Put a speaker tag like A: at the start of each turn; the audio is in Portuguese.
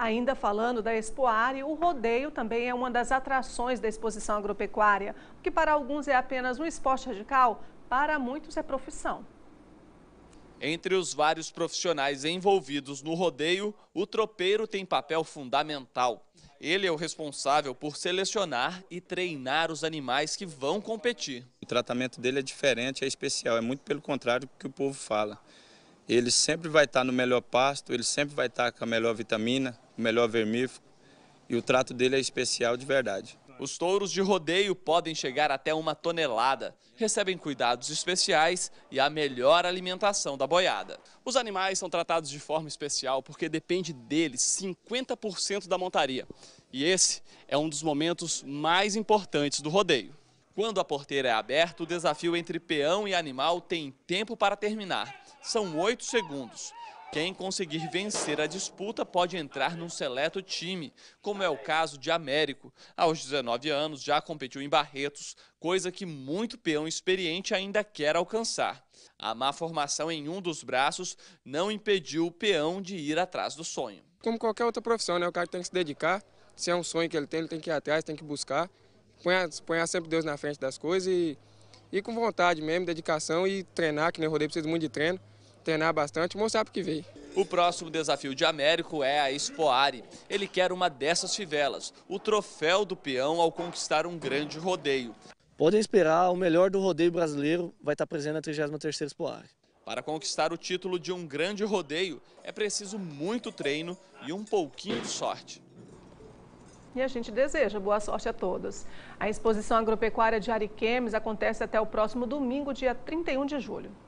A: Ainda falando da Expoare, o rodeio também é uma das atrações da exposição agropecuária. O que para alguns é apenas um esporte radical, para muitos é profissão.
B: Entre os vários profissionais envolvidos no rodeio, o tropeiro tem papel fundamental. Ele é o responsável por selecionar e treinar os animais que vão competir.
C: O tratamento dele é diferente, é especial, é muito pelo contrário do que o povo fala. Ele sempre vai estar no melhor pasto, ele sempre vai estar com a melhor vitamina,
B: o melhor vermífugo e o trato dele é especial de verdade. Os touros de rodeio podem chegar até uma tonelada, recebem cuidados especiais e a melhor alimentação da boiada. Os animais são tratados de forma especial porque depende deles 50% da montaria. E esse é um dos momentos mais importantes do rodeio. Quando a porteira é aberta, o desafio entre peão e animal tem tempo para terminar. São oito segundos. Quem conseguir vencer a disputa pode entrar num seleto time, como é o caso de Américo. Aos 19 anos já competiu em Barretos, coisa que muito peão experiente ainda quer alcançar. A má formação em um dos braços não impediu o peão de ir atrás do sonho.
D: Como qualquer outra profissão, né? o cara tem que se dedicar. Se é um sonho que ele tem, ele tem que ir atrás, tem que buscar. Põe sempre Deus na frente das coisas e, ir com vontade mesmo, dedicação e treinar, que nem né? o precisa muito de treino treinar bastante e mostrar para que veio.
B: O próximo desafio de Américo é a Expoari. Ele quer uma dessas fivelas, o troféu do peão ao conquistar um grande rodeio. Podem esperar, o melhor do rodeio brasileiro vai estar presente na 33ª Expoari. Para conquistar o título de um grande rodeio, é preciso muito treino e um pouquinho de sorte
A: e a gente deseja boa sorte a todos. A exposição agropecuária de Ariquemes acontece até o próximo domingo, dia 31 de julho.